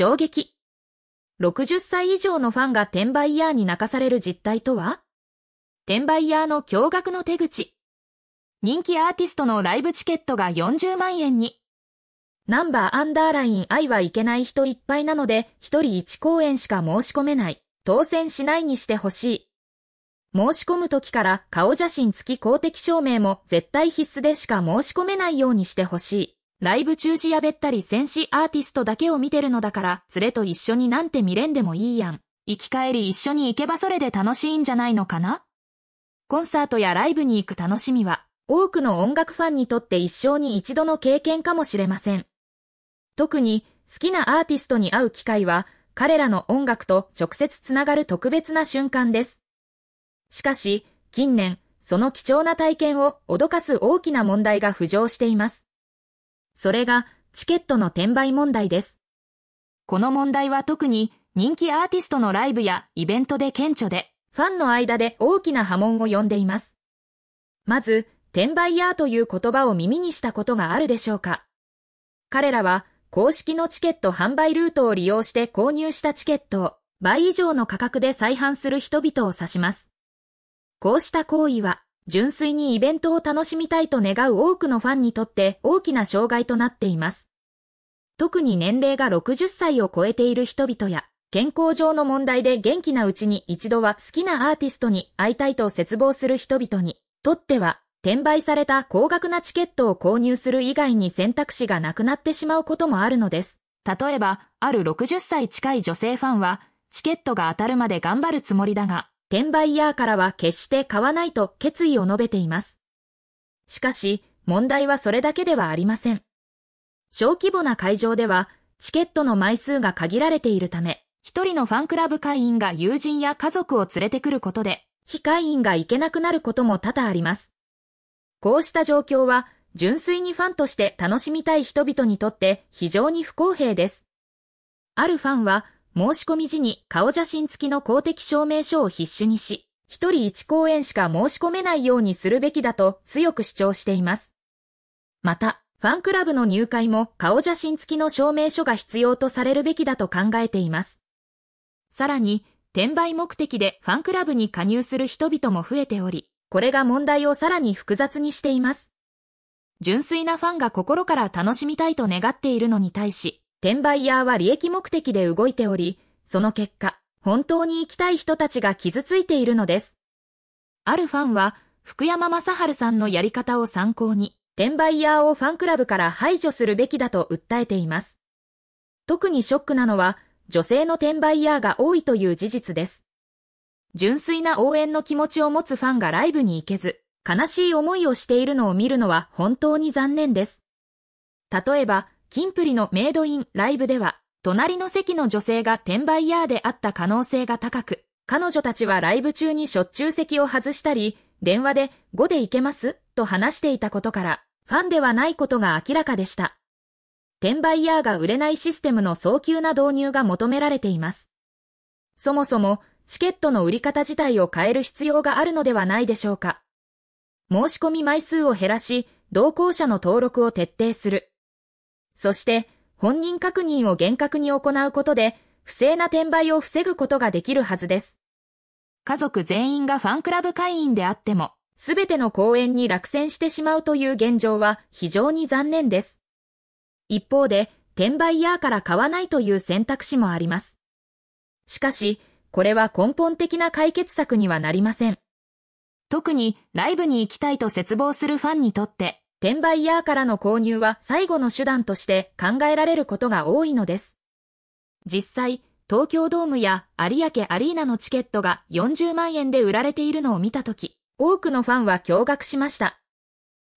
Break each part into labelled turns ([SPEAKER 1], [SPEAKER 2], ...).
[SPEAKER 1] 衝撃。60歳以上のファンが転売ヤーに泣かされる実態とは転売ヤーの驚愕の手口。人気アーティストのライブチケットが40万円に。ナンバーアンダーライン愛はいけない人いっぱいなので、一人一公演しか申し込めない。当選しないにしてほしい。申し込む時から顔写真付き公的証明も絶対必須でしか申し込めないようにしてほしい。ライブ中止やべったり戦士アーティストだけを見てるのだから、連れと一緒になんて見れんでもいいやん。行き帰り一緒に行けばそれで楽しいんじゃないのかなコンサートやライブに行く楽しみは、多くの音楽ファンにとって一生に一度の経験かもしれません。特に、好きなアーティストに会う機会は、彼らの音楽と直接つながる特別な瞬間です。しかし、近年、その貴重な体験を脅かす大きな問題が浮上しています。それがチケットの転売問題です。この問題は特に人気アーティストのライブやイベントで顕著で、ファンの間で大きな波紋を呼んでいます。まず、転売ヤーという言葉を耳にしたことがあるでしょうか彼らは公式のチケット販売ルートを利用して購入したチケットを倍以上の価格で再販する人々を指します。こうした行為は純粋にイベントを楽しみたいと願う多くのファンにとって大きな障害となっています。特に年齢が60歳を超えている人々や、健康上の問題で元気なうちに一度は好きなアーティストに会いたいと絶望する人々にとっては、転売された高額なチケットを購入する以外に選択肢がなくなってしまうこともあるのです。例えば、ある60歳近い女性ファンは、チケットが当たるまで頑張るつもりだが、転売ヤーからは決して買わないと決意を述べています。しかし、問題はそれだけではありません。小規模な会場では、チケットの枚数が限られているため、一人のファンクラブ会員が友人や家族を連れてくることで、非会員が行けなくなることも多々あります。こうした状況は、純粋にファンとして楽しみたい人々にとって非常に不公平です。あるファンは、申し込み時に顔写真付きの公的証明書を必須にし、一人一公演しか申し込めないようにするべきだと強く主張しています。また、ファンクラブの入会も顔写真付きの証明書が必要とされるべきだと考えています。さらに、転売目的でファンクラブに加入する人々も増えており、これが問題をさらに複雑にしています。純粋なファンが心から楽しみたいと願っているのに対し、転売ヤーは利益目的で動いており、その結果、本当に行きたい人たちが傷ついているのです。あるファンは、福山雅治さんのやり方を参考に、転売ヤーをファンクラブから排除するべきだと訴えています。特にショックなのは、女性の転売ヤーが多いという事実です。純粋な応援の気持ちを持つファンがライブに行けず、悲しい思いをしているのを見るのは本当に残念です。例えば、キンプリのメイドインライブでは、隣の席の女性が転売ヤーであった可能性が高く、彼女たちはライブ中にしょっちゅう席を外したり、電話で5で行けますと話していたことから、ファンではないことが明らかでした。転売ヤーが売れないシステムの早急な導入が求められています。そもそも、チケットの売り方自体を変える必要があるのではないでしょうか。申し込み枚数を減らし、同行者の登録を徹底する。そして本人確認を厳格に行うことで、不正な転売を防ぐことができるはずです。家族全員がファンクラブ会員であっても、すべての公演に落選してしまうという現状は非常に残念です。一方で、転売ヤーから買わないという選択肢もあります。しかし、これは根本的な解決策にはなりません。特にライブに行きたいと絶望するファンにとって、転売ヤーからの購入は最後の手段として考えられることが多いのです。実際、東京ドームや有明アリーナのチケットが40万円で売られているのを見たとき、多くのファンは驚愕しました。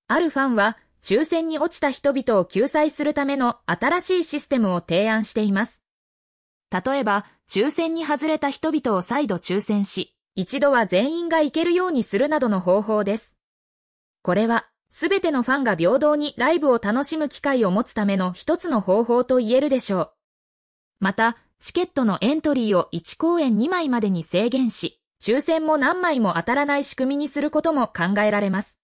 [SPEAKER 1] あるファンは、抽選に落ちた人々を救済するための新しいシステムを提案しています。例えば、抽選に外れた人々を再度抽選し、一度は全員が行けるようにするなどの方法です。これは、すべてのファンが平等にライブを楽しむ機会を持つための一つの方法と言えるでしょう。また、チケットのエントリーを1公演2枚までに制限し、抽選も何枚も当たらない仕組みにすることも考えられます。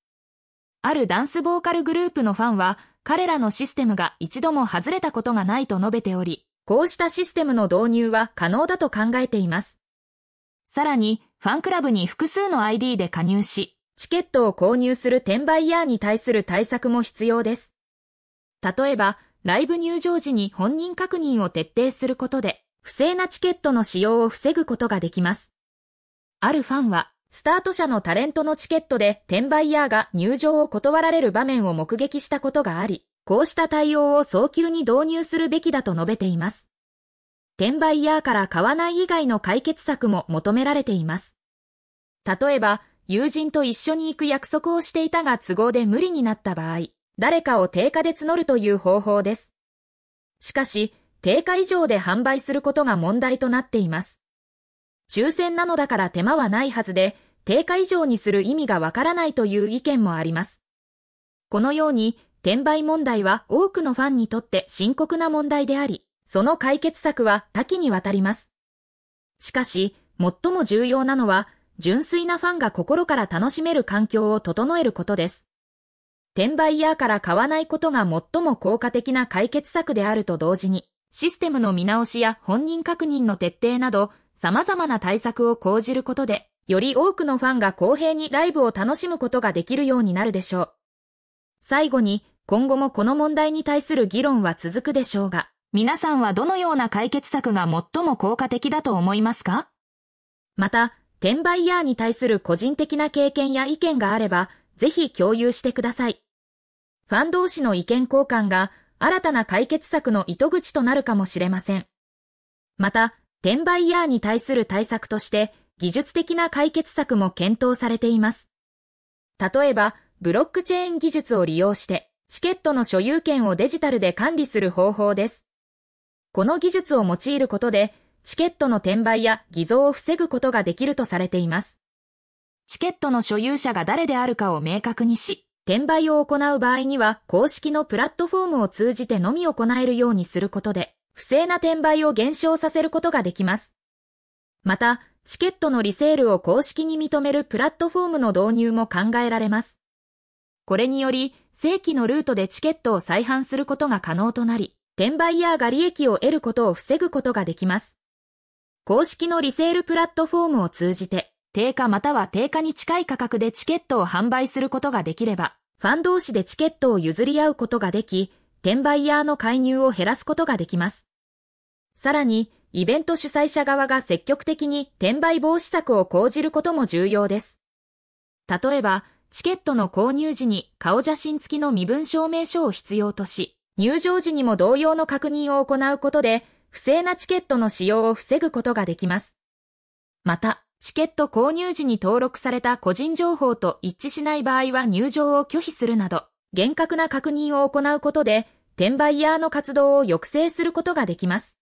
[SPEAKER 1] あるダンスボーカルグループのファンは、彼らのシステムが一度も外れたことがないと述べており、こうしたシステムの導入は可能だと考えています。さらに、ファンクラブに複数の ID で加入し、チケットを購入する転売ヤーに対する対策も必要です。例えば、ライブ入場時に本人確認を徹底することで、不正なチケットの使用を防ぐことができます。あるファンは、スタート者のタレントのチケットで転売ヤーが入場を断られる場面を目撃したことがあり、こうした対応を早急に導入するべきだと述べています。転売ヤーから買わない以外の解決策も求められています。例えば、友人と一緒に行く約束をしていたが都合で無理になった場合、誰かを定価で募るという方法です。しかし、定価以上で販売することが問題となっています。抽選なのだから手間はないはずで、定価以上にする意味がわからないという意見もあります。このように、転売問題は多くのファンにとって深刻な問題であり、その解決策は多岐にわたります。しかし、最も重要なのは、純粋なファンが心から楽しめる環境を整えることです。転売ヤーから買わないことが最も効果的な解決策であると同時に、システムの見直しや本人確認の徹底など、様々な対策を講じることで、より多くのファンが公平にライブを楽しむことができるようになるでしょう。最後に、今後もこの問題に対する議論は続くでしょうが、皆さんはどのような解決策が最も効果的だと思いますかまた、転売ヤーに対する個人的な経験や意見があれば、ぜひ共有してください。ファン同士の意見交換が新たな解決策の糸口となるかもしれません。また、転売ヤーに対する対策として、技術的な解決策も検討されています。例えば、ブロックチェーン技術を利用して、チケットの所有権をデジタルで管理する方法です。この技術を用いることで、チケットの転売や偽造を防ぐことができるとされています。チケットの所有者が誰であるかを明確にし、転売を行う場合には公式のプラットフォームを通じてのみ行えるようにすることで、不正な転売を減少させることができます。また、チケットのリセールを公式に認めるプラットフォームの導入も考えられます。これにより、正規のルートでチケットを再販することが可能となり、転売ヤーが利益を得ることを防ぐことができます。公式のリセールプラットフォームを通じて、定価または定価に近い価格でチケットを販売することができれば、ファン同士でチケットを譲り合うことができ、転売ヤーの介入を減らすことができます。さらに、イベント主催者側が積極的に転売防止策を講じることも重要です。例えば、チケットの購入時に顔写真付きの身分証明書を必要とし、入場時にも同様の確認を行うことで、不正なチケットの使用を防ぐことができます。また、チケット購入時に登録された個人情報と一致しない場合は入場を拒否するなど、厳格な確認を行うことで、転売ヤーの活動を抑制することができます。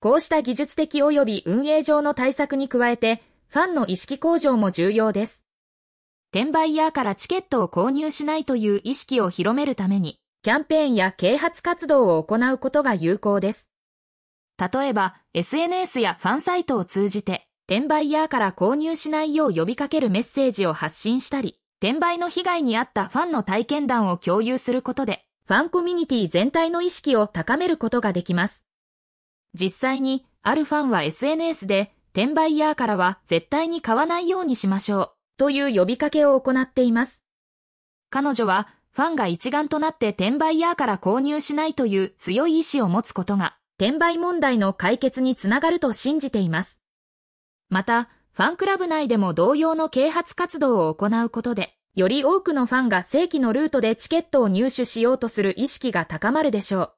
[SPEAKER 1] こうした技術的及び運営上の対策に加えて、ファンの意識向上も重要です。転売ヤーからチケットを購入しないという意識を広めるために、キャンペーンや啓発活動を行うことが有効です。例えば SNS やファンサイトを通じて転売ヤーから購入しないよう呼びかけるメッセージを発信したり、転売の被害に遭ったファンの体験談を共有することで、ファンコミュニティ全体の意識を高めることができます。実際に、あるファンは SNS で、転売ヤーからは絶対に買わないようにしましょう、という呼びかけを行っています。彼女は、ファンが一丸となって転売ヤーから購入しないという強い意志を持つことが、転売問題の解決につながると信じています。また、ファンクラブ内でも同様の啓発活動を行うことで、より多くのファンが正規のルートでチケットを入手しようとする意識が高まるでしょう。